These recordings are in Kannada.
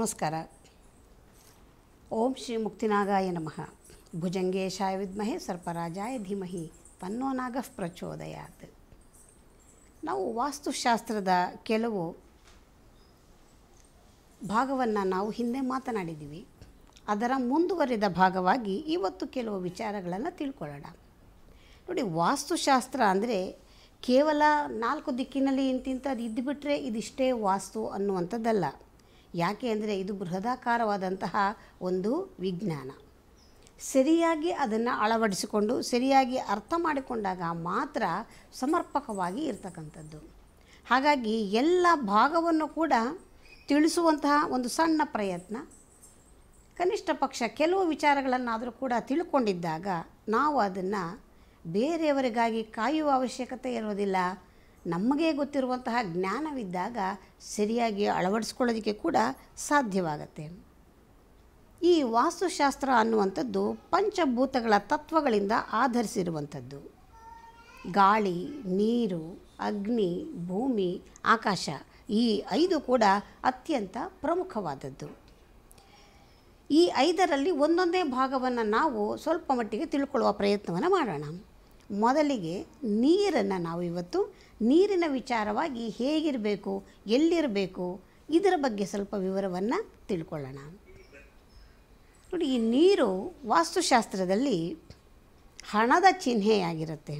ನಮಸ್ಕಾರ ಓಂ ಶ್ರೀ ಮುಕ್ತಿನಾಗಾಯ ನಮಃ ಭುಜಂಗೇಶಾಯ ವಿದ್ಮಹೆ ಸರ್ಪರಾಜಾಯ ಧೀಮಹಿ ತನ್ನೋ ನಾಗಃ ಪ್ರಚೋದಯಾತ್ ನಾವು ವಾಸ್ತುಶಾಸ್ತ್ರದ ಕೆಲವು ಭಾಗವನ್ನು ನಾವು ಹಿಂದೆ ಮಾತನಾಡಿದ್ದೀವಿ ಅದರ ಮುಂದುವರಿದ ಭಾಗವಾಗಿ ಇವತ್ತು ಕೆಲವು ವಿಚಾರಗಳನ್ನು ತಿಳ್ಕೊಳ್ಳೋಣ ನೋಡಿ ವಾಸ್ತುಶಾಸ್ತ್ರ ಅಂದರೆ ಕೇವಲ ನಾಲ್ಕು ದಿಕ್ಕಿನಲ್ಲಿ ಇಂತಿಂತ ಅದು ಇದ್ದುಬಿಟ್ರೆ ಇದಿಷ್ಟೇ ವಾಸ್ತು ಅನ್ನುವಂಥದ್ದಲ್ಲ ಯಾಕೆ ಅಂದರೆ ಇದು ಬೃಹದಾಕಾರವಾದಂತಹ ಒಂದು ವಿಜ್ಞಾನ ಸರಿಯಾಗಿ ಅದನ್ನು ಅಳವಡಿಸಿಕೊಂಡು ಸರಿಯಾಗಿ ಅರ್ಥ ಮಾಡಿಕೊಂಡಾಗ ಮಾತ್ರ ಸಮರ್ಪಕವಾಗಿ ಇರ್ತಕ್ಕಂಥದ್ದು ಹಾಗಾಗಿ ಎಲ್ಲ ಭಾಗವನ್ನು ಕೂಡ ತಿಳಿಸುವಂತಹ ಒಂದು ಸಣ್ಣ ಪ್ರಯತ್ನ ಕನಿಷ್ಠ ಪಕ್ಷ ಕೆಲವು ವಿಚಾರಗಳನ್ನಾದರೂ ಕೂಡ ತಿಳ್ಕೊಂಡಿದ್ದಾಗ ನಾವು ಅದನ್ನು ಬೇರೆಯವರಿಗಾಗಿ ಕಾಯುವ ಅವಶ್ಯಕತೆ ಇರೋದಿಲ್ಲ ನಮಗೆ ಗೊತ್ತಿರುವಂತಹ ಜ್ಞಾನವಿದ್ದಾಗ ಸರಿಯಾಗಿ ಅಳವಡಿಸ್ಕೊಳ್ಳೋದಕ್ಕೆ ಕೂಡ ಸಾಧ್ಯವಾಗತ್ತೆ ಈ ವಾಸ್ತುಶಾಸ್ತ್ರ ಅನ್ನುವಂಥದ್ದು ಪಂಚಭೂತಗಳ ತತ್ವಗಳಿಂದ ಆಧರಿಸಿರುವಂಥದ್ದು ಗಾಳಿ ನೀರು ಅಗ್ನಿ ಭೂಮಿ ಆಕಾಶ ಈ ಐದು ಕೂಡ ಅತ್ಯಂತ ಪ್ರಮುಖವಾದದ್ದು ಈ ಐದರಲ್ಲಿ ಒಂದೊಂದೇ ಭಾಗವನ್ನು ನಾವು ಸ್ವಲ್ಪ ಮಟ್ಟಿಗೆ ತಿಳ್ಕೊಳ್ಳುವ ಪ್ರಯತ್ನವನ್ನು ಮಾಡೋಣ ಮೊದಲಿಗೆ ನೀರನ್ನು ನಾವು ಇವತ್ತು ನೀರಿನ ವಿಚಾರವಾಗಿ ಹೇಗಿರಬೇಕು ಎಲ್ಲಿರಬೇಕು ಇದರ ಬಗ್ಗೆ ಸ್ವಲ್ಪ ವಿವರವನ್ನು ತಿಳ್ಕೊಳ್ಳೋಣ ನೋಡಿ ಈ ನೀರು ವಾಸ್ತುಶಾಸ್ತ್ರದಲ್ಲಿ ಹಣದ ಚಿಹ್ನೆಯಾಗಿರುತ್ತೆ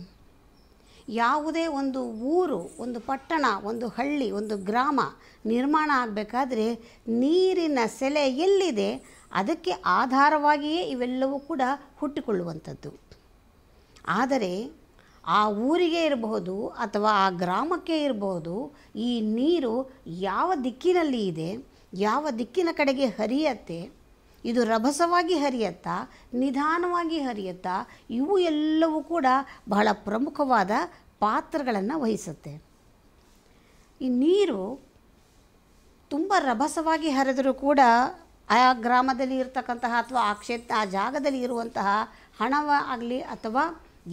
ಯಾವುದೇ ಒಂದು ಊರು ಒಂದು ಪಟ್ಟಣ ಒಂದು ಹಳ್ಳಿ ಒಂದು ಗ್ರಾಮ ನಿರ್ಮಾಣ ಆಗಬೇಕಾದ್ರೆ ನೀರಿನ ಸೆಲೆ ಎಲ್ಲಿದೆ ಅದಕ್ಕೆ ಆಧಾರವಾಗಿಯೇ ಇವೆಲ್ಲವೂ ಕೂಡ ಹುಟ್ಟಿಕೊಳ್ಳುವಂಥದ್ದು ಆದರೆ ಆ ಊರಿಗೆ ಇರಬಹುದು ಅಥವಾ ಆ ಗ್ರಾಮಕ್ಕೆ ಇರಬಹುದು ಈ ನೀರು ಯಾವ ದಿಕ್ಕಿನಲ್ಲಿ ಇದೆ ಯಾವ ದಿಕ್ಕಿನ ಕಡೆಗೆ ಹರಿಯತ್ತೆ ಇದು ರಭಸವಾಗಿ ಹರಿಯುತ್ತಾ ನಿಧಾನವಾಗಿ ಹರಿಯುತ್ತಾ ಇವು ಎಲ್ಲವೂ ಕೂಡ ಬಹಳ ಪ್ರಮುಖವಾದ ಪಾತ್ರಗಳನ್ನು ವಹಿಸುತ್ತೆ ಈ ನೀರು ತುಂಬ ರಭಸವಾಗಿ ಹರಿದರೂ ಕೂಡ ಆ ಗ್ರಾಮದಲ್ಲಿ ಇರತಕ್ಕಂತಹ ಅಥವಾ ಆ ಕ್ಷೇತ್ರ ಆ ಜಾಗದಲ್ಲಿ ಇರುವಂತಹ ಹಣವ ಆಗಲಿ ಅಥವಾ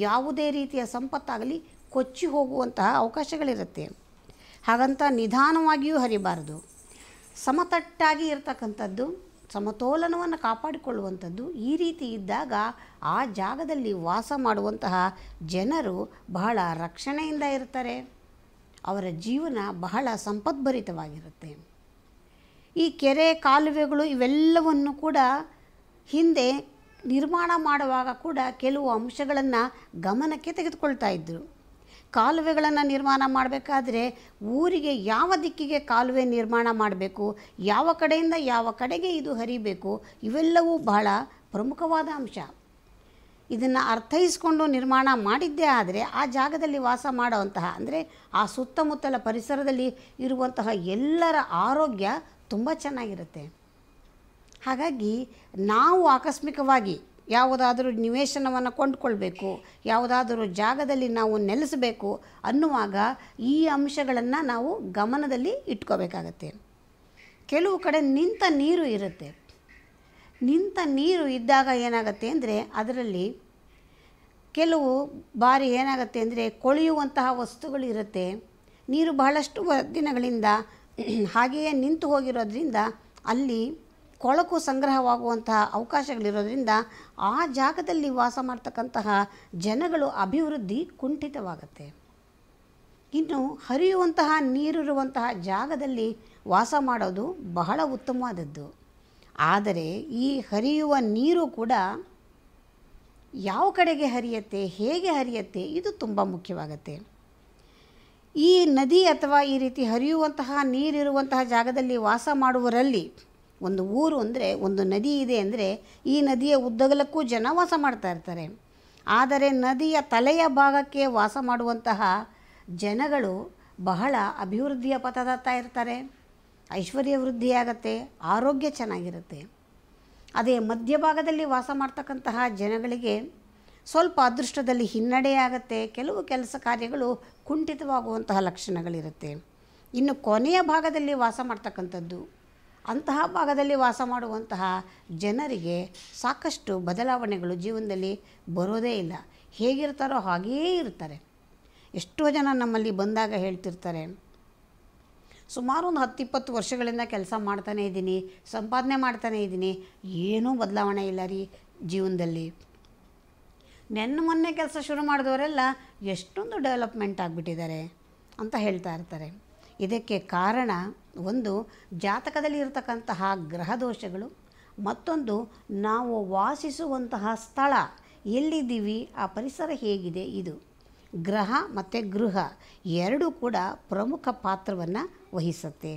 ಯಾವುದೇ ರೀತಿಯ ಸಂಪತ್ತಾಗಲಿ ಕೊಚ್ಚಿ ಹೋಗುವಂತಹ ಅವಕಾಶಗಳಿರುತ್ತೆ ಹಾಗಂತ ನಿಧಾನವಾಗಿಯೂ ಹರಿಬಾರದು ಸಮತಟ್ಟಾಗಿ ಇರತಕ್ಕಂಥದ್ದು ಸಮತೋಲನವನ್ನು ಕಾಪಾಡಿಕೊಳ್ಳುವಂಥದ್ದು ಈ ರೀತಿ ಇದ್ದಾಗ ಆ ಜಾಗದಲ್ಲಿ ವಾಸ ಮಾಡುವಂತಹ ಜನರು ಬಹಳ ರಕ್ಷಣೆಯಿಂದ ಇರ್ತಾರೆ ಅವರ ಜೀವನ ಬಹಳ ಸಂಪದ್ಭರಿತವಾಗಿರುತ್ತೆ ಈ ಕೆರೆ ಕಾಲುವೆಗಳು ಇವೆಲ್ಲವನ್ನು ಕೂಡ ಹಿಂದೆ ನಿರ್ಮಾಣ ಮಾಡುವಾಗ ಕೂಡ ಕೆಲವು ಅಂಶಗಳನ್ನು ಗಮನಕ್ಕೆ ತೆಗೆದುಕೊಳ್ತಾ ಇದ್ದರು ಕಾಲುವೆಗಳನ್ನು ನಿರ್ಮಾಣ ಮಾಡಬೇಕಾದ್ರೆ ಊರಿಗೆ ಯಾವ ದಿಕ್ಕಿಗೆ ಕಾಲುವೆ ನಿರ್ಮಾಣ ಮಾಡಬೇಕು ಯಾವ ಕಡೆಯಿಂದ ಯಾವ ಕಡೆಗೆ ಇದು ಹರಿಬೇಕು ಇವೆಲ್ಲವೂ ಬಹಳ ಪ್ರಮುಖವಾದ ಅಂಶ ಇದನ್ನು ಅರ್ಥೈಸಿಕೊಂಡು ನಿರ್ಮಾಣ ಮಾಡಿದ್ದೇ ಆದರೆ ಆ ಜಾಗದಲ್ಲಿ ವಾಸ ಮಾಡುವಂತಹ ಅಂದರೆ ಆ ಸುತ್ತಮುತ್ತಲ ಪರಿಸರದಲ್ಲಿ ಇರುವಂತಹ ಎಲ್ಲರ ಆರೋಗ್ಯ ತುಂಬ ಚೆನ್ನಾಗಿರುತ್ತೆ ಹಾಗಾಗಿ ನಾವು ಆಕಸ್ಮಿಕವಾಗಿ ಯಾವುದಾದರೂ ನಿವೇಶನವನ್ನು ಕೊಂಡುಕೊಳ್ಬೇಕು ಯಾವುದಾದರೂ ಜಾಗದಲ್ಲಿ ನಾವು ನೆಲೆಸಬೇಕು ಅನ್ನುವಾಗ ಈ ಅಂಶಗಳನ್ನು ನಾವು ಗಮನದಲ್ಲಿ ಇಟ್ಕೋಬೇಕಾಗತ್ತೆ ಕೆಲವು ಕಡೆ ನಿಂತ ನೀರು ಇರುತ್ತೆ ನಿಂತ ನೀರು ಇದ್ದಾಗ ಏನಾಗುತ್ತೆ ಅಂದರೆ ಅದರಲ್ಲಿ ಕೆಲವು ಬಾರಿ ಏನಾಗುತ್ತೆ ಅಂದರೆ ಕೊಳೆಯುವಂತಹ ವಸ್ತುಗಳು ಇರುತ್ತೆ ನೀರು ಬಹಳಷ್ಟು ದಿನಗಳಿಂದ ಹಾಗೆಯೇ ನಿಂತು ಹೋಗಿರೋದ್ರಿಂದ ಅಲ್ಲಿ ಕೊಳಕು ಸಂಗ್ರಹವಾಗುವಂತಹ ಅವಕಾಶಗಳಿರೋದ್ರಿಂದ ಆ ಜಾಗದಲ್ಲಿ ವಾಸ ಮಾಡ್ತಕ್ಕಂತಹ ಜನಗಳು ಅಭಿವೃದ್ಧಿ ಕುಂಠಿತವಾಗುತ್ತೆ ಇನ್ನು ಹರಿಯುವಂತಹ ನೀರಿರುವಂತಹ ಜಾಗದಲ್ಲಿ ವಾಸ ಮಾಡೋದು ಬಹಳ ಉತ್ತಮವಾದದ್ದು ಆದರೆ ಈ ಹರಿಯುವ ನೀರು ಕೂಡ ಯಾವ ಕಡೆಗೆ ಹರಿಯುತ್ತೆ ಹೇಗೆ ಹರಿಯುತ್ತೆ ಇದು ತುಂಬ ಮುಖ್ಯವಾಗುತ್ತೆ ಈ ನದಿ ಅಥವಾ ಈ ರೀತಿ ಹರಿಯುವಂತಹ ನೀರಿರುವಂತಹ ಜಾಗದಲ್ಲಿ ವಾಸ ಮಾಡುವರಲ್ಲಿ ಒಂದು ಊರು ಅಂದರೆ ಒಂದು ನದಿ ಇದೆ ಅಂದರೆ ಈ ನದಿಯ ಉದ್ದಗಲಕ್ಕೂ ಜನ ವಾಸ ಮಾಡ್ತಾ ಇರ್ತಾರೆ ಆದರೆ ನದಿಯ ತಲೆಯ ಭಾಗಕ್ಕೆ ವಾಸ ಮಾಡುವಂತಹ ಜನಗಳು ಬಹಳ ಅಭಿವೃದ್ಧಿಯ ಪಥದತ್ತ ಇರ್ತಾರೆ ಐಶ್ವರ್ಯ ವೃದ್ಧಿಯಾಗತ್ತೆ ಆರೋಗ್ಯ ಚೆನ್ನಾಗಿರುತ್ತೆ ಅದೇ ಮಧ್ಯಭಾಗದಲ್ಲಿ ವಾಸ ಮಾಡ್ತಕ್ಕಂತಹ ಜನಗಳಿಗೆ ಸ್ವಲ್ಪ ಅದೃಷ್ಟದಲ್ಲಿ ಹಿನ್ನಡೆಯಾಗತ್ತೆ ಕೆಲವು ಕೆಲಸ ಕಾರ್ಯಗಳು ಕುಂಠಿತವಾಗುವಂತಹ ಲಕ್ಷಣಗಳಿರುತ್ತೆ ಇನ್ನು ಕೊನೆಯ ಭಾಗದಲ್ಲಿ ವಾಸ ಮಾಡ್ತಕ್ಕಂಥದ್ದು ಅಂತಹ ಭಾಗದಲ್ಲಿ ವಾಸ ಮಾಡುವಂತಹ ಜನರಿಗೆ ಸಾಕಷ್ಟು ಬದಲಾವಣೆಗಳು ಜೀವನದಲ್ಲಿ ಬರೋದೇ ಇಲ್ಲ ಹೇಗಿರ್ತಾರೋ ಹಾಗೇ ಇರ್ತಾರೆ ಎಷ್ಟೋ ಜನ ನಮ್ಮಲ್ಲಿ ಬಂದಾಗ ಹೇಳ್ತಿರ್ತಾರೆ ಸುಮಾರು ಒಂದು ಹತ್ತಿಪ್ಪತ್ತು ವರ್ಷಗಳಿಂದ ಕೆಲಸ ಮಾಡ್ತಾನೇ ಇದ್ದೀನಿ ಸಂಪಾದನೆ ಮಾಡ್ತಾನೇ ಇದ್ದೀನಿ ಏನೂ ಬದಲಾವಣೆ ಇಲ್ಲ ರೀ ಜೀವನದಲ್ಲಿ ನೆನ್ನ ಮೊನ್ನೆ ಕೆಲಸ ಶುರು ಮಾಡಿದವರೆಲ್ಲ ಎಷ್ಟೊಂದು ಡೆವಲಪ್ಮೆಂಟ್ ಆಗಿಬಿಟ್ಟಿದ್ದಾರೆ ಅಂತ ಹೇಳ್ತಾ ಇರ್ತಾರೆ ಇದಕ್ಕೆ ಕಾರಣ ಒಂದು ಜಾತಕದಲ್ಲಿ ಇರತಕ್ಕಂತಹ ಗ್ರಹ ದೋಷಗಳು ಮತ್ತೊಂದು ನಾವು ವಾಸಿಸುವಂತಹ ಸ್ಥಳ ಎಲ್ಲಿದ್ದೀವಿ ಆ ಪರಿಸರ ಹೇಗಿದೆ ಇದು ಗ್ರಹ ಮತ್ತು ಗೃಹ ಎರಡೂ ಕೂಡ ಪ್ರಮುಖ ಪಾತ್ರವನ್ನು ವಹಿಸುತ್ತೆ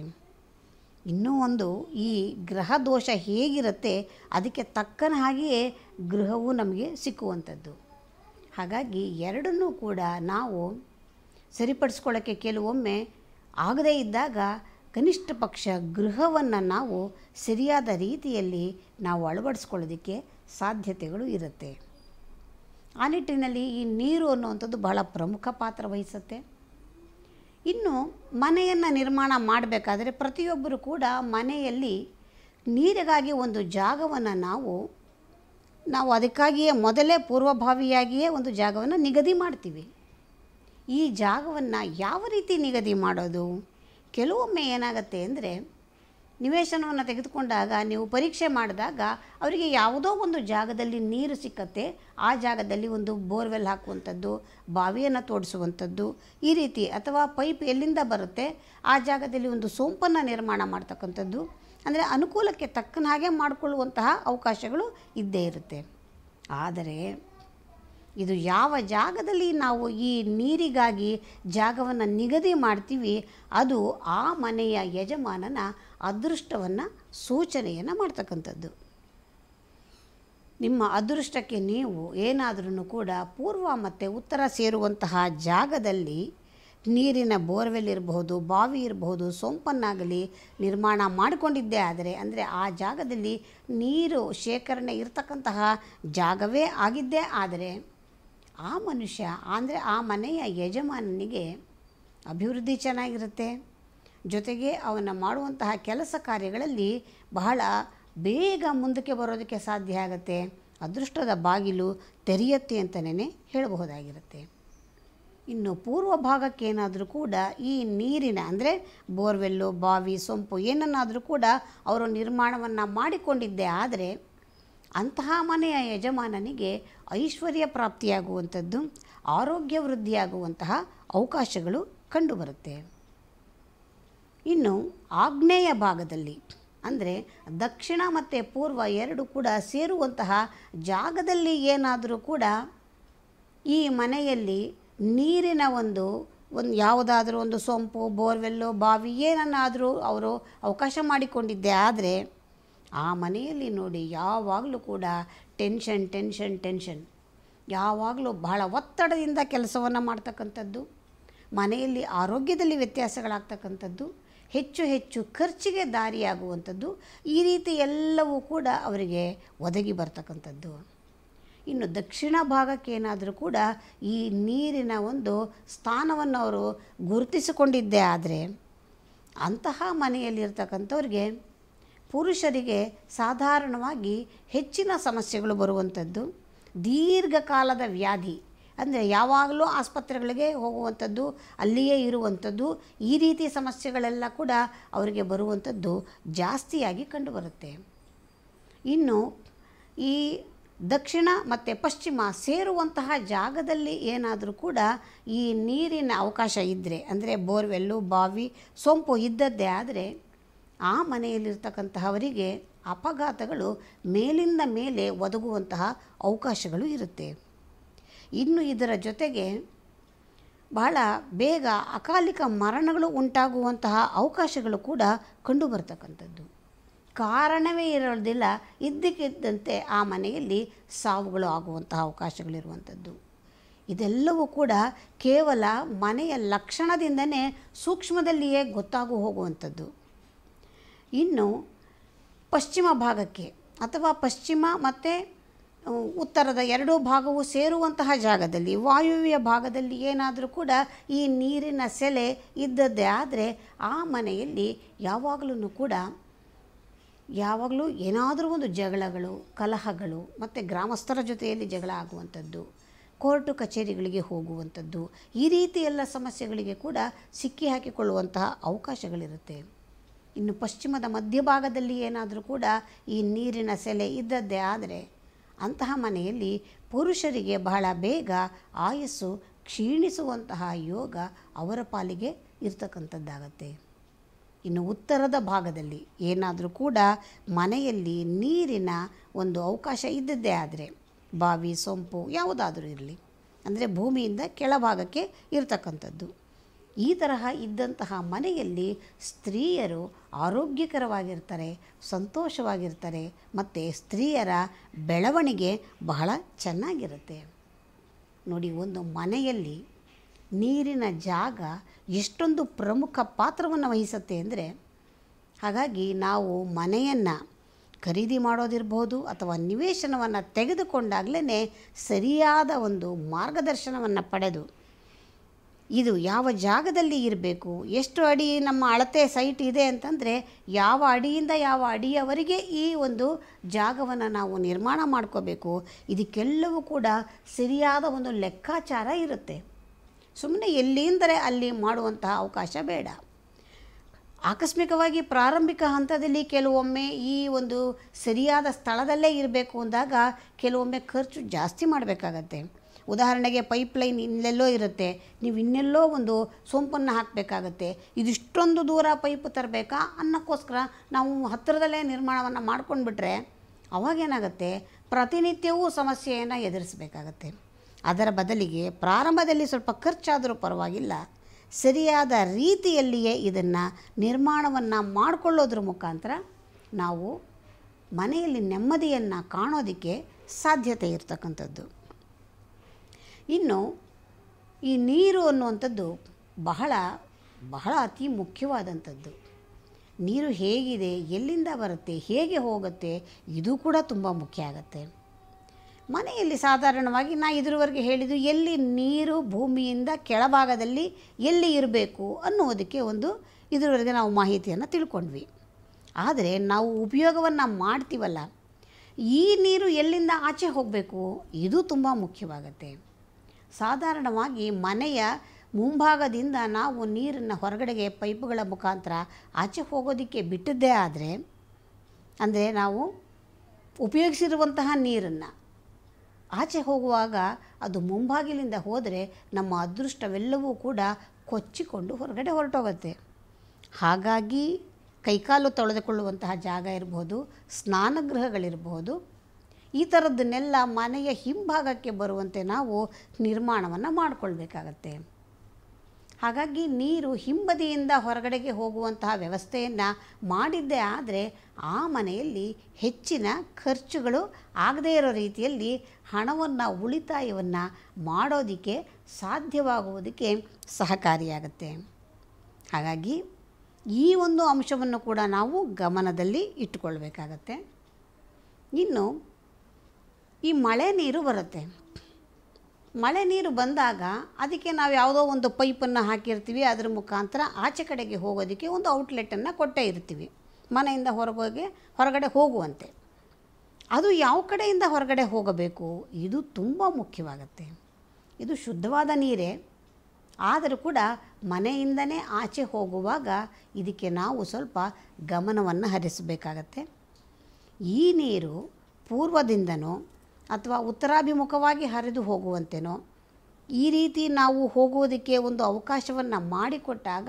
ಇನ್ನೂ ಒಂದು ಈ ಗ್ರಹ ದೋಷ ಹೇಗಿರುತ್ತೆ ಅದಕ್ಕೆ ತಕ್ಕನ ಹಾಗೆಯೇ ಗೃಹವು ನಮಗೆ ಸಿಕ್ಕುವಂಥದ್ದು ಹಾಗಾಗಿ ಎರಡನ್ನೂ ಕೂಡ ನಾವು ಸರಿಪಡಿಸ್ಕೊಳ್ಳೋಕ್ಕೆ ಕೆಲವೊಮ್ಮೆ ಆಗದೇ ಇದ್ದಾಗ ಕನಿಷ್ಠ ಪಕ್ಷ ಗೃಹವನ್ನು ನಾವು ಸರಿಯಾದ ರೀತಿಯಲ್ಲಿ ನಾವು ಅಳವಡಿಸ್ಕೊಳ್ಳೋದಕ್ಕೆ ಸಾಧ್ಯತೆಗಳು ಇರುತ್ತೆ ಆ ನಿಟ್ಟಿನಲ್ಲಿ ಈ ನೀರು ಅನ್ನುವಂಥದ್ದು ಬಹಳ ಪ್ರಮುಖ ಪಾತ್ರ ವಹಿಸುತ್ತೆ ಇನ್ನು ಮನೆಯನ್ನು ನಿರ್ಮಾಣ ಮಾಡಬೇಕಾದರೆ ಪ್ರತಿಯೊಬ್ಬರು ಕೂಡ ಮನೆಯಲ್ಲಿ ನೀರಿಗಾಗಿ ಒಂದು ಜಾಗವನ್ನು ನಾವು ನಾವು ಅದಕ್ಕಾಗಿಯೇ ಮೊದಲೇ ಪೂರ್ವಭಾವಿಯಾಗಿಯೇ ಒಂದು ಜಾಗವನ್ನು ನಿಗದಿ ಮಾಡ್ತೀವಿ ಈ ಜಾಗವನ್ನು ಯಾವ ರೀತಿ ನಿಗದಿ ಮಾಡೋದು ಕೆಲವೊಮ್ಮೆ ಏನಾಗುತ್ತೆ ಅಂದರೆ ನಿವೇಶನವನ್ನು ತೆಗೆದುಕೊಂಡಾಗ ನೀವು ಪರೀಕ್ಷೆ ಮಾಡಿದಾಗ ಅವರಿಗೆ ಯಾವುದೋ ಒಂದು ಜಾಗದಲ್ಲಿ ನೀರು ಸಿಕ್ಕತ್ತೆ ಆ ಜಾಗದಲ್ಲಿ ಒಂದು ಬೋರ್ವೆಲ್ ಹಾಕುವಂಥದ್ದು ಬಾವಿಯನ್ನು ತೋಡಿಸುವಂಥದ್ದು ಈ ರೀತಿ ಅಥವಾ ಪೈಪ್ ಎಲ್ಲಿಂದ ಬರುತ್ತೆ ಆ ಜಾಗದಲ್ಲಿ ಒಂದು ಸೋಂಪನ್ನು ನಿರ್ಮಾಣ ಮಾಡ್ತಕ್ಕಂಥದ್ದು ಅಂದರೆ ಅನುಕೂಲಕ್ಕೆ ತಕ್ಕನ ಹಾಗೆ ಮಾಡಿಕೊಳ್ಳುವಂತಹ ಅವಕಾಶಗಳು ಇದ್ದೇ ಇರುತ್ತೆ ಆದರೆ ಇದು ಯಾವ ಜಾಗದಲ್ಲಿ ನಾವು ಈ ನೀರಿಗಾಗಿ ಜಾಗವನ್ನು ನಿಗದಿ ಮಾಡ್ತೀವಿ ಅದು ಆ ಮನೆಯ ಯಜಮಾನನ ಅದೃಷ್ಟವನ್ನು ಸೂಚನೆಯನ್ನು ಮಾಡ್ತಕ್ಕಂಥದ್ದು ನಿಮ್ಮ ಅದೃಷ್ಟಕ್ಕೆ ನೀವು ಏನಾದರೂ ಕೂಡ ಪೂರ್ವ ಮತ್ತು ಉತ್ತರ ಸೇರುವಂತಹ ಜಾಗದಲ್ಲಿ ನೀರಿನ ಬೋರ್ವೆಲ್ ಇರಬಹುದು ಬಾವಿ ಇರಬಹುದು ಸೊಂಪನ್ನಾಗಲಿ ನಿರ್ಮಾಣ ಮಾಡಿಕೊಂಡಿದ್ದೇ ಆದರೆ ಅಂದರೆ ಆ ಜಾಗದಲ್ಲಿ ನೀರು ಶೇಖರಣೆ ಇರತಕ್ಕಂತಹ ಜಾಗವೇ ಆಗಿದ್ದೇ ಆದರೆ ಆ ಮನುಷ್ಯ ಅಂದರೆ ಆ ಮನೆಯ ಯಜಮಾನನಿಗೆ ಅಭಿವೃದ್ಧಿ ಚೆನ್ನಾಗಿರುತ್ತೆ ಜೊತೆಗೆ ಅವನ ಮಾಡುವಂತಹ ಕೆಲಸ ಕಾರ್ಯಗಳಲ್ಲಿ ಬಹಳ ಬೇಗ ಮುಂದಕ್ಕೆ ಬರೋದಕ್ಕೆ ಸಾಧ್ಯ ಆಗುತ್ತೆ ಅದೃಷ್ಟದ ಬಾಗಿಲು ತೆರೆಯುತ್ತೆ ಅಂತಲೇ ಹೇಳಬಹುದಾಗಿರುತ್ತೆ ಇನ್ನು ಪೂರ್ವ ಭಾಗಕ್ಕೇನಾದರೂ ಕೂಡ ಈ ನೀರಿನ ಅಂದರೆ ಬೋರ್ವೆಲ್ಲು ಬಾವಿ ಸೊಂಪು ಏನನ್ನಾದರೂ ಕೂಡ ಅವರು ನಿರ್ಮಾಣವನ್ನು ಮಾಡಿಕೊಂಡಿದ್ದೆ ಆದರೆ ಅಂತಹ ಮನೆಯ ಯಜಮಾನನಿಗೆ ಐಶ್ವರ್ಯ ಪ್ರಾಪ್ತಿಯಾಗುವಂಥದ್ದು ಆರೋಗ್ಯ ವೃದ್ಧಿಯಾಗುವಂತಹ ಅವಕಾಶಗಳು ಕಂಡುಬರುತ್ತೆ ಇನ್ನು ಆಗ್ನೇಯ ಭಾಗದಲ್ಲಿ ಅಂದರೆ ದಕ್ಷಿಣ ಮತ್ತು ಪೂರ್ವ ಎರಡು ಕೂಡ ಸೇರುವಂತಹ ಜಾಗದಲ್ಲಿ ಏನಾದರೂ ಕೂಡ ಈ ಮನೆಯಲ್ಲಿ ನೀರಿನ ಒಂದು ಒಂದು ಯಾವುದಾದ್ರೂ ಒಂದು ಸೊಂಪು ಬೋರ್ವೆಲ್ಲು ಬಾವಿ ಏನನ್ನಾದರೂ ಅವರು ಅವಕಾಶ ಮಾಡಿಕೊಂಡಿದ್ದೆ ಆದರೆ ಆ ಮನೆಯಲ್ಲಿ ನೋಡಿ ಯಾವಾಗಲೂ ಕೂಡ ಟೆನ್ಷನ್ ಟೆನ್ಷನ್ ಟೆನ್ಷನ್ ಯಾವಾಗಲೂ ಬಹಳ ಒತ್ತಡದಿಂದ ಕೆಲಸವನ್ನು ಮಾಡ್ತಕ್ಕಂಥದ್ದು ಮನೆಯಲ್ಲಿ ಆರೋಗ್ಯದಲ್ಲಿ ವ್ಯತ್ಯಾಸಗಳಾಗ್ತಕ್ಕಂಥದ್ದು ಹೆಚ್ಚು ಹೆಚ್ಚು ಖರ್ಚಿಗೆ ದಾರಿಯಾಗುವಂಥದ್ದು ಈ ರೀತಿ ಎಲ್ಲವೂ ಕೂಡ ಅವರಿಗೆ ಒದಗಿ ಬರ್ತಕ್ಕಂಥದ್ದು ಇನ್ನು ದಕ್ಷಿಣ ಭಾಗಕ್ಕೇನಾದರೂ ಕೂಡ ಈ ನೀರಿನ ಒಂದು ಸ್ಥಾನವನ್ನು ಅವರು ಗುರುತಿಸಿಕೊಂಡಿದ್ದೇ ಆದರೆ ಅಂತಹ ಮನೆಯಲ್ಲಿರ್ತಕ್ಕಂಥವ್ರಿಗೆ ಪುರುಷರಿಗೆ ಸಾಧಾರಣವಾಗಿ ಹೆಚ್ಚಿನ ಸಮಸ್ಯೆಗಳು ಬರುವಂಥದ್ದು ದೀರ್ಘಕಾಲದ ವ್ಯಾಧಿ ಅಂದರೆ ಯಾವಾಗಲೂ ಆಸ್ಪತ್ರೆಗಳಿಗೆ ಹೋಗುವಂಥದ್ದು ಅಲ್ಲಿಯೇ ಇರುವಂಥದ್ದು ಈ ರೀತಿ ಸಮಸ್ಯೆಗಳೆಲ್ಲ ಕೂಡ ಅವರಿಗೆ ಬರುವಂಥದ್ದು ಜಾಸ್ತಿಯಾಗಿ ಕಂಡುಬರುತ್ತೆ ಇನ್ನು ಈ ದಕ್ಷಿಣ ಮತ್ತು ಪಶ್ಚಿಮ ಸೇರುವಂತಹ ಜಾಗದಲ್ಲಿ ಏನಾದರೂ ಕೂಡ ಈ ನೀರಿನ ಅವಕಾಶ ಇದ್ದರೆ ಅಂದರೆ ಬೋರ್ವೆಲ್ಲು ಬಾವಿ ಸೋಂಪು ಇದ್ದದ್ದೇ ಆದರೆ ಆ ಮನೆಯಲ್ಲಿರ್ತಕ್ಕಂತಹವರಿಗೆ ಅಪಘಾತಗಳು ಮೇಲಿಂದ ಮೇಲೆ ಒದಗುವಂತಹ ಅವಕಾಶಗಳು ಇರುತ್ತೆ ಇನ್ನು ಇದರ ಜೊತೆಗೆ ಬಹಳ ಬೇಗ ಅಕಾಲಿಕ ಮರಣಗಳು ಉಂಟಾಗುವಂತಹ ಅವಕಾಶಗಳು ಕೂಡ ಕಂಡುಬರ್ತಕ್ಕಂಥದ್ದು ಕಾರಣವೇ ಇರೋದಿಲ್ಲ ಇದ್ದಕ್ಕಿದ್ದಂತೆ ಆ ಮನೆಯಲ್ಲಿ ಸಾವುಗಳು ಆಗುವಂತಹ ಅವಕಾಶಗಳಿರುವಂಥದ್ದು ಇದೆಲ್ಲವೂ ಕೂಡ ಕೇವಲ ಮನೆಯ ಲಕ್ಷಣದಿಂದನೇ ಸೂಕ್ಷ್ಮದಲ್ಲಿಯೇ ಗೊತ್ತಾಗು ಹೋಗುವಂಥದ್ದು ಇನ್ನು ಪಶ್ಚಿಮ ಭಾಗಕ್ಕೆ ಅಥವಾ ಪಶ್ಚಿಮ ಮತ್ತು ಉತ್ತರದ ಎರಡೂ ಭಾಗವು ಸೇರುವಂತಹ ಜಾಗದಲ್ಲಿ ವಾಯುವ್ಯ ಭಾಗದಲ್ಲಿ ಏನಾದರೂ ಕೂಡ ಈ ನೀರಿನ ಸೆಲೆ ಇದ್ದದ್ದೇ ಆದರೆ ಆ ಮನೆಯಲ್ಲಿ ಯಾವಾಗಲೂ ಕೂಡ ಯಾವಾಗಲೂ ಏನಾದರೂ ಒಂದು ಜಗಳಗಳು ಕಲಹಗಳು ಮತ್ತು ಗ್ರಾಮಸ್ಥರ ಜೊತೆಯಲ್ಲಿ ಜಗಳ ಆಗುವಂಥದ್ದು ಕೋರ್ಟು ಕಚೇರಿಗಳಿಗೆ ಹೋಗುವಂಥದ್ದು ಈ ರೀತಿ ಎಲ್ಲ ಸಮಸ್ಯೆಗಳಿಗೆ ಕೂಡ ಸಿಕ್ಕಿ ಹಾಕಿಕೊಳ್ಳುವಂತಹ ಅವಕಾಶಗಳಿರುತ್ತೆ ಇನ್ನು ಪಶ್ಚಿಮದ ಮಧ್ಯಭಾಗದಲ್ಲಿ ಏನಾದರೂ ಕೂಡ ಈ ನೀರಿನ ಸೆಲೆ ಇದ್ದದ್ದೇ ಆದರೆ ಅಂತಹ ಮನೆಯಲ್ಲಿ ಪುರುಷರಿಗೆ ಬಹಳ ಬೇಗ ಆಯಸ್ಸು ಕ್ಷೀಣಿಸುವಂತಹ ಯೋಗ ಅವರ ಪಾಲಿಗೆ ಇರ್ತಕ್ಕಂಥದ್ದಾಗತ್ತೆ ಇನ್ನು ಉತ್ತರದ ಭಾಗದಲ್ಲಿ ಏನಾದರೂ ಕೂಡ ಮನೆಯಲ್ಲಿ ನೀರಿನ ಒಂದು ಅವಕಾಶ ಇದ್ದದ್ದೇ ಆದರೆ ಬಾವಿ ಸೊಂಪು ಯಾವುದಾದರೂ ಇರಲಿ ಅಂದರೆ ಭೂಮಿಯಿಂದ ಕೆಳಭಾಗಕ್ಕೆ ಇರತಕ್ಕಂಥದ್ದು ಈ ತರಹ ಇದ್ದಂತಹ ಮನೆಯಲ್ಲಿ ಸ್ತ್ರೀಯರು ಆರೋಗ್ಯಕರವಾಗಿರ್ತಾರೆ ಸಂತೋಷವಾಗಿರ್ತಾರೆ ಮತ್ತು ಸ್ತ್ರೀಯರ ಬೆಳವಣಿಗೆ ಬಹಳ ಚೆನ್ನಾಗಿರುತ್ತೆ ನೋಡಿ ಒಂದು ಮನೆಯಲ್ಲಿ ನೀರಿನ ಜಾಗ ಎಷ್ಟೊಂದು ಪ್ರಮುಖ ಪಾತ್ರವನ್ನು ವಹಿಸುತ್ತೆ ಅಂದರೆ ಹಾಗಾಗಿ ನಾವು ಮನೆಯನ್ನು ಖರೀದಿ ಮಾಡೋದಿರ್ಬೋದು ಅಥವಾ ನಿವೇಶನವನ್ನು ತೆಗೆದುಕೊಂಡಾಗಲೇ ಸರಿಯಾದ ಒಂದು ಮಾರ್ಗದರ್ಶನವನ್ನು ಪಡೆದು ಇದು ಯಾವ ಜಾಗದಲ್ಲಿ ಇರಬೇಕು ಎಷ್ಟು ಅಡಿ ನಮ್ಮ ಅಳತೆ ಸೈಟ್ ಇದೆ ಅಂತಂದರೆ ಯಾವ ಅಡಿಯಿಂದ ಯಾವ ಅಡಿಯವರೆಗೆ ಈ ಒಂದು ಜಾಗವನ್ನು ನಾವು ನಿರ್ಮಾಣ ಮಾಡ್ಕೋಬೇಕು ಇದಕ್ಕೆಲ್ಲವೂ ಕೂಡ ಸರಿಯಾದ ಒಂದು ಲೆಕ್ಕಾಚಾರ ಇರುತ್ತೆ ಸುಮ್ಮನೆ ಎಲ್ಲಿಂದರೆ ಅಲ್ಲಿ ಮಾಡುವಂತಹ ಅವಕಾಶ ಬೇಡ ಆಕಸ್ಮಿಕವಾಗಿ ಪ್ರಾರಂಭಿಕ ಹಂತದಲ್ಲಿ ಕೆಲವೊಮ್ಮೆ ಈ ಒಂದು ಸರಿಯಾದ ಸ್ಥಳದಲ್ಲೇ ಇರಬೇಕು ಅಂದಾಗ ಕೆಲವೊಮ್ಮೆ ಖರ್ಚು ಜಾಸ್ತಿ ಮಾಡಬೇಕಾಗತ್ತೆ ಉದಾಹರಣೆಗೆ ಪೈಪ್ಲೈನ್ ಇನ್ನೆಲ್ಲೋ ಇರುತ್ತೆ ನೀವು ಇನ್ನೆಲ್ಲೋ ಒಂದು ಸೋಂಪನ್ನು ಹಾಕಬೇಕಾಗತ್ತೆ ಇದಿಷ್ಟೊಂದು ದೂರ ಪೈಪ್ ತರಬೇಕಾ ಅನ್ನೋಕ್ಕೋಸ್ಕರ ನಾವು ಹತ್ತಿರದಲ್ಲೇ ನಿರ್ಮಾಣವನ್ನು ಮಾಡ್ಕೊಂಡ್ಬಿಟ್ರೆ ಅವಾಗೇನಾಗುತ್ತೆ ಪ್ರತಿನಿತ್ಯವೂ ಸಮಸ್ಯೆಯನ್ನು ಎದುರಿಸಬೇಕಾಗತ್ತೆ ಅದರ ಬದಲಿಗೆ ಪ್ರಾರಂಭದಲ್ಲಿ ಸ್ವಲ್ಪ ಖರ್ಚಾದರೂ ಪರವಾಗಿಲ್ಲ ಸರಿಯಾದ ರೀತಿಯಲ್ಲಿಯೇ ಇದನ್ನು ನಿರ್ಮಾಣವನ್ನು ಮಾಡಿಕೊಳ್ಳೋದ್ರ ಮುಖಾಂತರ ನಾವು ಮನೆಯಲ್ಲಿ ನೆಮ್ಮದಿಯನ್ನು ಕಾಣೋದಕ್ಕೆ ಸಾಧ್ಯತೆ ಇರತಕ್ಕಂಥದ್ದು ಇನ್ನು ಈ ನೀರು ಅನ್ನುವಂಥದ್ದು ಬಹಳ ಬಹಳ ಅತಿ ಮುಖ್ಯವಾದಂಥದ್ದು ನೀರು ಹೇಗಿದೆ ಎಲ್ಲಿಂದ ಬರುತ್ತೆ ಹೇಗೆ ಹೋಗುತ್ತೆ ಇದು ಕೂಡ ತುಂಬ ಮುಖ್ಯ ಆಗುತ್ತೆ ಮನೆಯಲ್ಲಿ ಸಾಧಾರಣವಾಗಿ ನಾ ಇದರವರೆಗೆ ಹೇಳಿದ್ದು ಎಲ್ಲಿ ನೀರು ಭೂಮಿಯಿಂದ ಕೆಳಭಾಗದಲ್ಲಿ ಎಲ್ಲಿ ಇರಬೇಕು ಅನ್ನುವುದಕ್ಕೆ ಒಂದು ಇದರವರೆಗೆ ನಾವು ಮಾಹಿತಿಯನ್ನು ತಿಳ್ಕೊಂಡ್ವಿ ಆದರೆ ನಾವು ಉಪಯೋಗವನ್ನು ಮಾಡ್ತೀವಲ್ಲ ಈ ನೀರು ಎಲ್ಲಿಂದ ಆಚೆ ಹೋಗಬೇಕು ಇದು ತುಂಬ ಮುಖ್ಯವಾಗುತ್ತೆ ಸಾಧಾರಣವಾಗಿ ಮನೆಯ ಮುಂಭಾಗದಿಂದ ನಾವು ನೀರನ್ನು ಹೊರಗಡೆಗೆ ಪೈಪ್ಗಳ ಮುಖಾಂತರ ಆಚೆ ಹೋಗೋದಕ್ಕೆ ಬಿಟ್ಟದ್ದೇ ಆದರೆ ಅಂದರೆ ನಾವು ಉಪಯೋಗಿಸಿರುವಂತಹ ನೀರನ್ನು ಆಚೆ ಹೋಗುವಾಗ ಅದು ಮುಂಭಾಗಿಲಿಂದ ಹೋದರೆ ನಮ್ಮ ಅದೃಷ್ಟವೆಲ್ಲವೂ ಕೂಡ ಕೊಚ್ಚಿಕೊಂಡು ಹೊರಗಡೆ ಹೊರಟೋಗುತ್ತೆ ಹಾಗಾಗಿ ಕೈಕಾಲು ತೊಳೆದುಕೊಳ್ಳುವಂತಹ ಜಾಗ ಇರಬಹುದು ಸ್ನಾನಗೃಹಗಳಿರಬಹುದು ಈ ಥರದನ್ನೆಲ್ಲ ಮನೆಯ ಹಿಂಭಾಗಕ್ಕೆ ಬರುವಂತೆ ನಾವು ನಿರ್ಮಾಣವನ್ನು ಮಾಡಿಕೊಳ್ಬೇಕಾಗತ್ತೆ ಹಾಗಾಗಿ ನೀರು ಹಿಂಬದಿಯಿಂದ ಹೊರಗಡೆಗೆ ಹೋಗುವಂತಹ ವ್ಯವಸ್ಥೆಯನ್ನು ಮಾಡಿದ್ದೇ ಆದರೆ ಆ ಮನೆಯಲ್ಲಿ ಹೆಚ್ಚಿನ ಖರ್ಚುಗಳು ಆಗದೇ ಇರೋ ರೀತಿಯಲ್ಲಿ ಹಣವನ್ನು ಉಳಿತಾಯವನ್ನು ಮಾಡೋದಕ್ಕೆ ಸಾಧ್ಯವಾಗುವುದಕ್ಕೆ ಸಹಕಾರಿಯಾಗುತ್ತೆ ಹಾಗಾಗಿ ಈ ಒಂದು ಅಂಶವನ್ನು ಕೂಡ ನಾವು ಗಮನದಲ್ಲಿ ಇಟ್ಟುಕೊಳ್ಬೇಕಾಗತ್ತೆ ಇನ್ನು ಈ ಮಳೆ ನೀರು ಬರುತ್ತೆ ಮಳೆ ನೀರು ಬಂದಾಗ ಅದಕ್ಕೆ ನಾವು ಯಾವುದೋ ಒಂದು ಪೈಪನ್ನು ಹಾಕಿರ್ತೀವಿ ಅದರ ಮುಖಾಂತರ ಆಚೆ ಕಡೆಗೆ ಹೋಗೋದಕ್ಕೆ ಒಂದು ಔಟ್ಲೆಟನ್ನು ಕೊಟ್ಟೇ ಇರ್ತೀವಿ ಮನೆಯಿಂದ ಹೊರಗೋಗಿ ಹೊರಗಡೆ ಹೋಗುವಂತೆ ಅದು ಯಾವ ಕಡೆಯಿಂದ ಹೊರಗಡೆ ಹೋಗಬೇಕು ಇದು ತುಂಬ ಮುಖ್ಯವಾಗುತ್ತೆ ಇದು ಶುದ್ಧವಾದ ನೀರೇ ಆದರೂ ಕೂಡ ಮನೆಯಿಂದನೇ ಆಚೆ ಹೋಗುವಾಗ ಇದಕ್ಕೆ ನಾವು ಸ್ವಲ್ಪ ಗಮನವನ್ನು ಹರಿಸಬೇಕಾಗತ್ತೆ ಈ ನೀರು ಪೂರ್ವದಿಂದನೂ ಅಥವಾ ಉತ್ತರಾಭಿಮುಖವಾಗಿ ಹರಿದು ಹೋಗುವಂತೆನೋ ಈ ರೀತಿ ನಾವು ಹೋಗುವುದಕ್ಕೆ ಒಂದು ಅವಕಾಶವನ್ನು ಮಾಡಿಕೊಟ್ಟಾಗ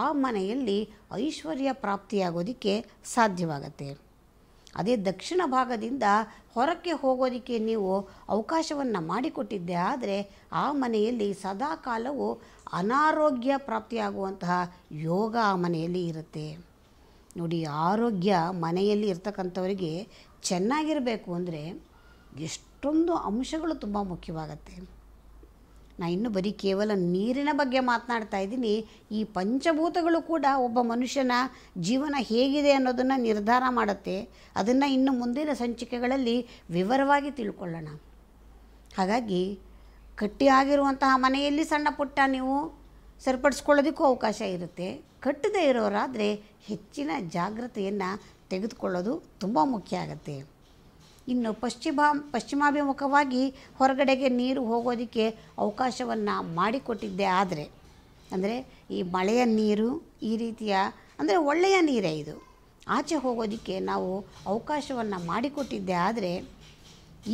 ಆ ಮನೆಯಲ್ಲಿ ಐಶ್ವರ್ಯ ಪ್ರಾಪ್ತಿಯಾಗೋದಕ್ಕೆ ಸಾಧ್ಯವಾಗತ್ತೆ ಅದೇ ದಕ್ಷಿಣ ಭಾಗದಿಂದ ಹೊರಕ್ಕೆ ಹೋಗೋದಕ್ಕೆ ನೀವು ಅವಕಾಶವನ್ನು ಮಾಡಿಕೊಟ್ಟಿದ್ದೆ ಆದರೆ ಆ ಮನೆಯಲ್ಲಿ ಸದಾಕಾಲವೂ ಅನಾರೋಗ್ಯ ಪ್ರಾಪ್ತಿಯಾಗುವಂತಹ ಯೋಗ ಆ ಮನೆಯಲ್ಲಿ ಇರುತ್ತೆ ನೋಡಿ ಆರೋಗ್ಯ ಮನೆಯಲ್ಲಿ ಇರ್ತಕ್ಕಂಥವರಿಗೆ ಚೆನ್ನಾಗಿರಬೇಕು ಅಂದರೆ ಎಷ್ಟೊಂದು ಅಂಶಗಳು ತುಂಬ ಮುಖ್ಯವಾಗತ್ತೆ ನಾನು ಇನ್ನು ಬರೀ ಕೇವಲ ನೀರಿನ ಬಗ್ಗೆ ಮಾತನಾಡ್ತಾ ಇದ್ದೀನಿ ಈ ಪಂಚಭೂತಗಳು ಕೂಡ ಒಬ್ಬ ಮನುಷ್ಯನ ಜೀವನ ಹೇಗಿದೆ ಅನ್ನೋದನ್ನು ನಿರ್ಧಾರ ಮಾಡುತ್ತೆ ಅದನ್ನು ಇನ್ನು ಮುಂದಿನ ಸಂಚಿಕೆಗಳಲ್ಲಿ ವಿವರವಾಗಿ ತಿಳ್ಕೊಳ್ಳೋಣ ಹಾಗಾಗಿ ಕಟ್ಟಿಯಾಗಿರುವಂತಹ ಮನೆಯಲ್ಲಿ ಸಣ್ಣ ಪುಟ್ಟ ನೀವು ಸರಿಪಡಿಸ್ಕೊಳ್ಳೋದಕ್ಕೂ ಅವಕಾಶ ಇರುತ್ತೆ ಕಟ್ಟದೇ ಇರೋರಾದರೆ ಹೆಚ್ಚಿನ ಜಾಗ್ರತೆಯನ್ನು ತೆಗೆದುಕೊಳ್ಳೋದು ತುಂಬ ಮುಖ್ಯ ಆಗುತ್ತೆ ಇನ್ನು ಪಶ್ಚಿಮ ಪಶ್ಚಿಮಾಭಿಮುಖವಾಗಿ ಹೊರಗಡೆಗೆ ನೀರು ಹೋಗೋದಕ್ಕೆ ಅವಕಾಶವನ್ನು ಮಾಡಿಕೊಟ್ಟಿದ್ದೆ ಆದರೆ ಅಂದರೆ ಈ ಮಳೆಯ ನೀರು ಈ ರೀತಿಯ ಅಂದರೆ ಒಳ್ಳೆಯ ನೀರೇ ಇದು ಆಚೆ ಹೋಗೋದಕ್ಕೆ ನಾವು ಅವಕಾಶವನ್ನು ಮಾಡಿಕೊಟ್ಟಿದ್ದೆ ಆದರೆ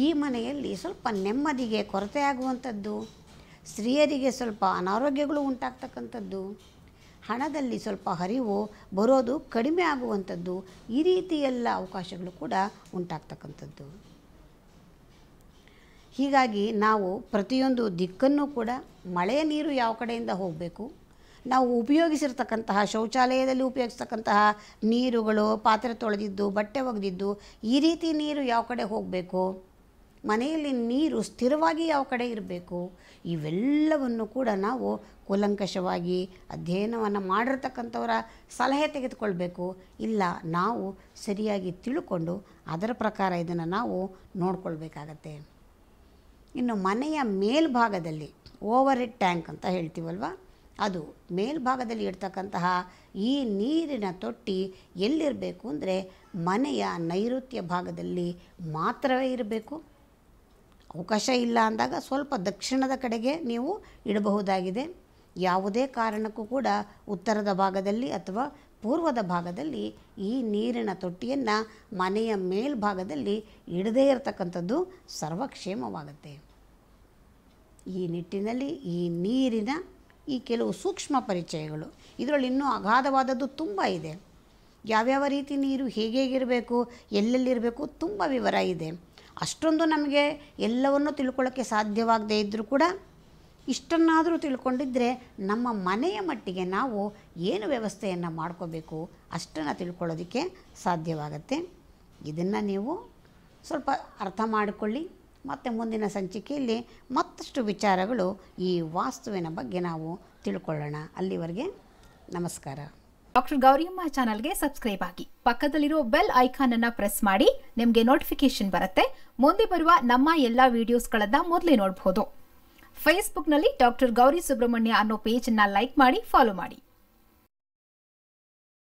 ಈ ಮನೆಯಲ್ಲಿ ಸ್ವಲ್ಪ ನೆಮ್ಮದಿಗೆ ಕೊರತೆ ಆಗುವಂಥದ್ದು ಸ್ತ್ರೀಯರಿಗೆ ಸ್ವಲ್ಪ ಅನಾರೋಗ್ಯಗಳು ಉಂಟಾಗ್ತಕ್ಕಂಥದ್ದು ಹಣದಲ್ಲಿ ಸ್ವಲ್ಪ ಹರಿವು ಬರೋದು ಕಡಿಮೆ ಆಗುವಂಥದ್ದು ಈ ರೀತಿ ಎಲ್ಲ ಅವಕಾಶಗಳು ಕೂಡ ಉಂಟಾಗ್ತಕ್ಕಂಥದ್ದು ಹೀಗಾಗಿ ನಾವು ಪ್ರತಿಯೊಂದು ದಿಕ್ಕನ್ನು ಕೂಡ ಮಳೆಯ ನೀರು ಯಾವ ಕಡೆಯಿಂದ ಹೋಗಬೇಕು ನಾವು ಉಪಯೋಗಿಸಿರ್ತಕ್ಕಂತಹ ಶೌಚಾಲಯದಲ್ಲಿ ಉಪಯೋಗಿಸ್ತಕ್ಕಂತಹ ನೀರುಗಳು ಪಾತ್ರೆ ತೊಳೆದಿದ್ದು ಬಟ್ಟೆ ಒಗೆದಿದ್ದು ಈ ರೀತಿ ನೀರು ಯಾವ ಕಡೆ ಹೋಗಬೇಕು ಮನೆಯಲ್ಲಿ ನೀರು ಸ್ಥಿರವಾಗಿ ಯಾವ ಕಡೆ ಇರಬೇಕು ಇವೆಲ್ಲವನ್ನು ಕೂಡ ನಾವು ಕೂಲಂಕಷವಾಗಿ ಅಧ್ಯಯನವನ್ನು ಮಾಡಿರ್ತಕ್ಕಂಥವರ ಸಲಹೆ ತೆಗೆದುಕೊಳ್ಬೇಕು ಇಲ್ಲ ನಾವು ಸರಿಯಾಗಿ ತಿಳ್ಕೊಂಡು ಅದರ ಪ್ರಕಾರ ಇದನ್ನು ನಾವು ನೋಡ್ಕೊಳ್ಬೇಕಾಗತ್ತೆ ಇನ್ನು ಮನೆಯ ಮೇಲ್ಭಾಗದಲ್ಲಿ ಓವರ್ ಹೆಡ್ ಟ್ಯಾಂಕ್ ಅಂತ ಹೇಳ್ತೀವಲ್ವ ಅದು ಮೇಲ್ಭಾಗದಲ್ಲಿ ಇರ್ತಕ್ಕಂತಹ ಈ ನೀರಿನ ತೊಟ್ಟಿ ಎಲ್ಲಿರಬೇಕು ಅಂದರೆ ಮನೆಯ ನೈಋತ್ಯ ಭಾಗದಲ್ಲಿ ಮಾತ್ರವೇ ಇರಬೇಕು ಅವಕಾಶ ಇಲ್ಲ ಅಂದಾಗ ಸ್ವಲ್ಪ ದಕ್ಷಿಣದ ಕಡೆಗೆ ನೀವು ಇಡಬಹುದಾಗಿದೆ ಯಾವುದೇ ಕಾರಣಕ್ಕೂ ಕೂಡ ಉತ್ತರದ ಭಾಗದಲ್ಲಿ ಅಥವಾ ಪೂರ್ವದ ಭಾಗದಲ್ಲಿ ಈ ನೀರಿನ ತೊಟ್ಟಿಯನ್ನು ಮನೆಯ ಮೇಲ್ಭಾಗದಲ್ಲಿ ಇಡದೇ ಇರತಕ್ಕಂಥದ್ದು ಸರ್ವಕ್ಷೇಮವಾಗುತ್ತೆ ಈ ನಿಟ್ಟಿನಲ್ಲಿ ಈ ನೀರಿನ ಈ ಕೆಲವು ಸೂಕ್ಷ್ಮ ಪರಿಚಯಗಳು ಇದರಲ್ಲಿ ಇನ್ನೂ ಅಗಾಧವಾದದ್ದು ತುಂಬ ಇದೆ ಯಾವ್ಯಾವ ರೀತಿ ನೀರು ಹೇಗೆ ಹೇಗಿರಬೇಕು ಎಲ್ಲೆಲ್ಲಿರಬೇಕು ತುಂಬ ವಿವರ ಇದೆ ಅಷ್ಟೊಂದು ನಮಗೆ ಎಲ್ಲವನ್ನು ತಿಳ್ಕೊಳ್ಳೋಕ್ಕೆ ಸಾಧ್ಯವಾಗದೇ ಇದ್ದರೂ ಕೂಡ ಇಷ್ಟನ್ನಾದರೂ ತಿಳ್ಕೊಂಡಿದ್ದರೆ ನಮ್ಮ ಮನೆಯ ಮಟ್ಟಿಗೆ ನಾವು ಏನು ವ್ಯವಸ್ಥೆಯನ್ನು ಮಾಡ್ಕೋಬೇಕು ಅಷ್ಟನ್ನು ತಿಳ್ಕೊಳ್ಳೋದಕ್ಕೆ ಸಾಧ್ಯವಾಗತ್ತೆ ಇದನ್ನು ನೀವು ಸ್ವಲ್ಪ ಅರ್ಥ ಮಾಡಿಕೊಳ್ಳಿ ಮತ್ತು ಮುಂದಿನ ಸಂಚಿಕೆಯಲ್ಲಿ ಮತ್ತಷ್ಟು ವಿಚಾರಗಳು ಈ ವಾಸ್ತುವಿನ ಬಗ್ಗೆ ನಾವು ತಿಳ್ಕೊಳ್ಳೋಣ ಅಲ್ಲಿವರೆಗೆ ನಮಸ್ಕಾರ ಡಾಕ್ಟರ್ ಗೌರಿಯಮ್ಮ ಚಾನಲ್ಗೆ ಸಬ್ಸ್ಕ್ರೈಬ್ ಆಗಿ ಪಕ್ಕದಲ್ಲಿರೋ ಬೆಲ್ ಐಕಾನ್ ಅನ್ನ ಪ್ರೆಸ್ ಮಾಡಿ ನಿಮಗೆ ನೋಟಿಫಿಕೇಶನ್ ಬರುತ್ತೆ ಮುಂದೆ ಬರುವ ನಮ್ಮ ಎಲ್ಲ ವಿಡಿಯೋಸ್ಗಳನ್ನ ಮೊದಲೇ ನೋಡಬಹುದು ಫೇಸ್ಬುಕ್ನಲ್ಲಿ ಡಾಕ್ಟರ್ ಗೌರಿ ಸುಬ್ರಹ್ಮಣ್ಯ ಅನ್ನೋ ಪೇಜ್ ಅನ್ನ ಲೈಕ್ ಮಾಡಿ ಫಾಲೋ ಮಾಡಿ